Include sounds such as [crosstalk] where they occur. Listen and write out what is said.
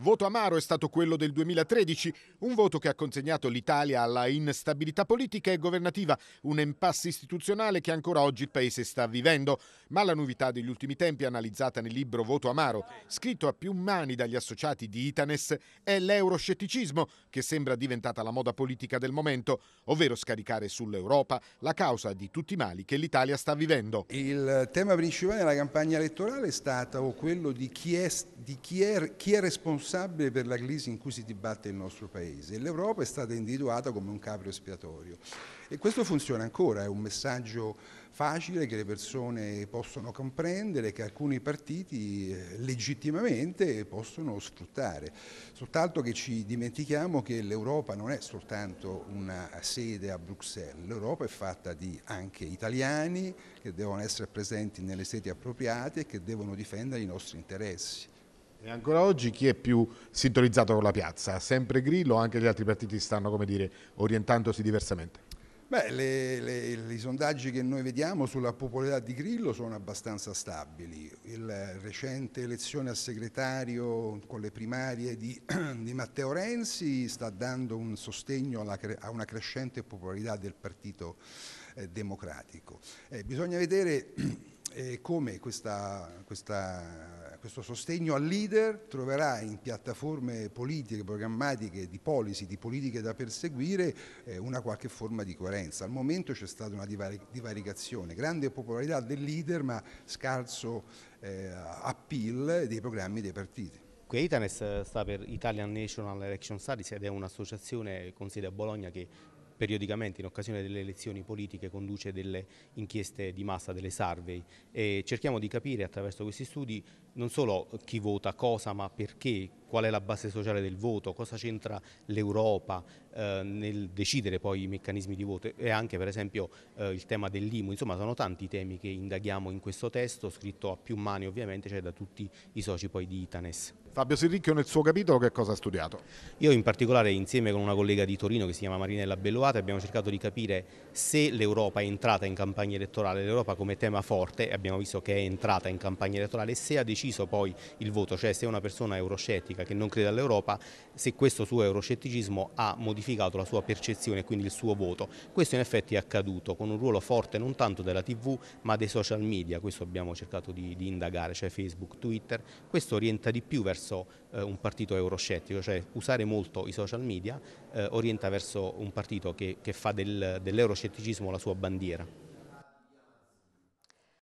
Voto amaro è stato quello del 2013, un voto che ha consegnato l'Italia alla instabilità politica e governativa, un impasse istituzionale che ancora oggi il Paese sta vivendo. Ma la novità degli ultimi tempi, analizzata nel libro Voto amaro, scritto a più mani dagli associati di Itanes, è l'euroscetticismo, che sembra diventata la moda politica del momento, ovvero scaricare sull'Europa la causa di tutti i mali che l'Italia sta vivendo. Il tema principale della campagna elettorale è stato quello di chi è, di chi è, chi è responsabile responsabile per la crisi in cui si dibatte il nostro Paese. L'Europa è stata individuata come un capro espiatorio e questo funziona ancora, è un messaggio facile che le persone possono comprendere, che alcuni partiti eh, legittimamente possono sfruttare. Soltanto che ci dimentichiamo che l'Europa non è soltanto una sede a Bruxelles, l'Europa è fatta di anche italiani che devono essere presenti nelle sedi appropriate e che devono difendere i nostri interessi. E ancora oggi chi è più sintonizzato con la piazza? Sempre Grillo o anche gli altri partiti stanno dire, orientandosi diversamente? Beh, i sondaggi che noi vediamo sulla popolarità di Grillo sono abbastanza stabili. La recente elezione a segretario con le primarie di, [clears throat] di Matteo Renzi sta dando un sostegno alla, a una crescente popolarità del Partito eh, Democratico. Eh, bisogna vedere [clears throat] eh, come questa, questa questo sostegno al leader troverà in piattaforme politiche, programmatiche, di policy, di politiche da perseguire eh, una qualche forma di coerenza. Al momento c'è stata una divaricazione, grande popolarità del leader ma scarso eh, appeal dei programmi dei partiti. Qui Itanes sta per Italian National Election Studies ed è un'associazione con sede a Bologna che periodicamente in occasione delle elezioni politiche conduce delle inchieste di massa, delle survey e cerchiamo di capire attraverso questi studi non solo chi vota cosa ma perché, qual è la base sociale del voto, cosa c'entra l'Europa eh, nel decidere poi i meccanismi di voto e anche per esempio eh, il tema dell'IMU, insomma sono tanti i temi che indaghiamo in questo testo, scritto a più mani ovviamente, cioè da tutti i soci poi di Itanes. Fabio Sirricchio nel suo capitolo che cosa ha studiato? Io in particolare insieme con una collega di Torino che si chiama Marinella Belloate abbiamo cercato di capire se l'Europa è entrata in campagna elettorale, l'Europa come tema forte, abbiamo visto che è entrata in campagna elettorale, se ha deciso poi il voto, cioè se una persona euroscettica America che non crede all'Europa, se questo suo euroscetticismo ha modificato la sua percezione e quindi il suo voto. Questo in effetti è accaduto con un ruolo forte non tanto della TV ma dei social media, questo abbiamo cercato di, di indagare, cioè Facebook, Twitter, questo orienta di più verso eh, un partito euroscettico, cioè usare molto i social media eh, orienta verso un partito che, che fa del, dell'euroscetticismo la sua bandiera.